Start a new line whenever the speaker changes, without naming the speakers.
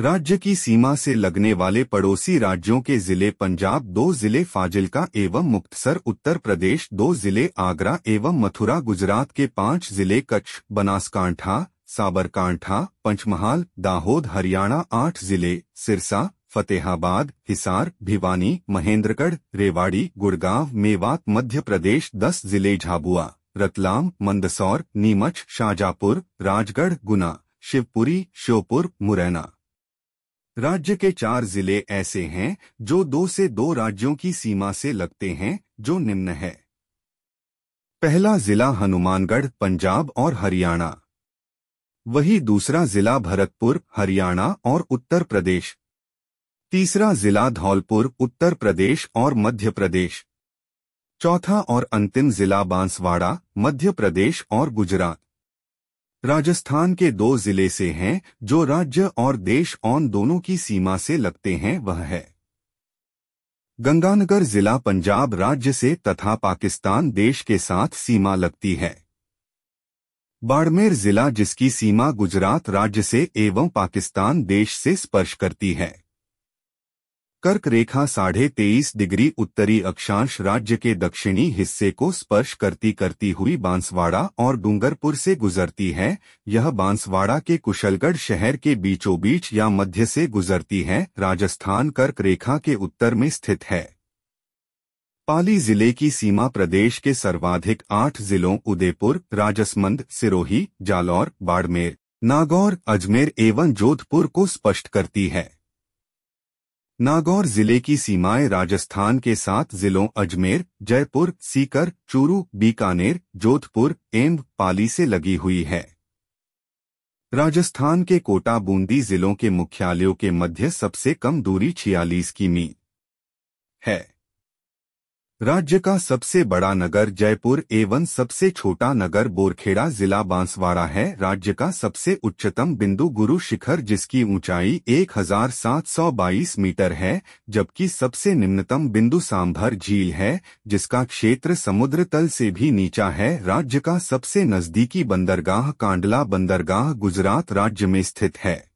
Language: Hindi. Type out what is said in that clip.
राज्य की सीमा से लगने वाले पड़ोसी राज्यों के जिले पंजाब दो जिले फाजिलका एवं मुक्तसर उत्तर प्रदेश दो जिले आगरा एवं मथुरा गुजरात के पांच जिले कच्छ बनासकांठा साबरकांठा पंचमहाल दाहोद हरियाणा आठ जिले सिरसा फतेहाबाद हिसार भिवानी महेंद्रगढ़ रेवाड़ी गुड़गांव मेवात मध्य प्रदेश दस जिले झाबुआ रतलाम मंदसौर नीमच शाजापुर राजगढ़ गुना शिवपुरी श्योपुर मुरैना राज्य के चार जिले ऐसे हैं जो दो से दो राज्यों की सीमा से लगते हैं जो निम्न है पहला जिला हनुमानगढ़ पंजाब और हरियाणा वही दूसरा जिला भरतपुर हरियाणा और उत्तर प्रदेश तीसरा जिला धौलपुर उत्तर प्रदेश और मध्य प्रदेश चौथा और अंतिम जिला बांसवाड़ा मध्य प्रदेश और गुजरात राजस्थान के दो जिले से हैं जो राज्य और देश ऑन दोनों की सीमा से लगते हैं वह है गंगानगर जिला पंजाब राज्य से तथा पाकिस्तान देश के साथ सीमा लगती है बाड़मेर जिला जिसकी सीमा गुजरात राज्य से एवं पाकिस्तान देश से स्पर्श करती है कर्क रेखा साढ़े तेईस डिग्री उत्तरी अक्षांश राज्य के दक्षिणी हिस्से को स्पर्श करती करती हुई बांसवाड़ा और डूंगरपुर से गुजरती है यह बांसवाड़ा के कुशलगढ़ शहर के बीचों बीच या मध्य से गुजरती है राजस्थान कर्क रेखा के उत्तर में स्थित है पाली जिले की सीमा प्रदेश के सर्वाधिक आठ जिलों उदयपुर राजसमंद सिरोही जालौर बाड़मेर नागौर अजमेर एवं जोधपुर को स्पष्ट करती है नागौर जिले की सीमाएं राजस्थान के सात जिलों अजमेर जयपुर सीकर चूरू बीकानेर जोधपुर एम्ब पाली से लगी हुई है राजस्थान के कोटा बूंदी जिलों के मुख्यालयों के मध्य सबसे कम दूरी छियालीस किमी है राज्य का सबसे बड़ा नगर जयपुर एवं सबसे छोटा नगर बोरखेड़ा जिला बांसवाड़ा है राज्य का सबसे उच्चतम बिंदु गुरु शिखर जिसकी ऊंचाई 1722 मीटर है जबकि सबसे निम्नतम बिंदु सांभर झील है जिसका क्षेत्र समुद्र तल से भी नीचा है राज्य का सबसे नजदीकी बंदरगाह कांडला बंदरगाह गुजरात राज्य में स्थित है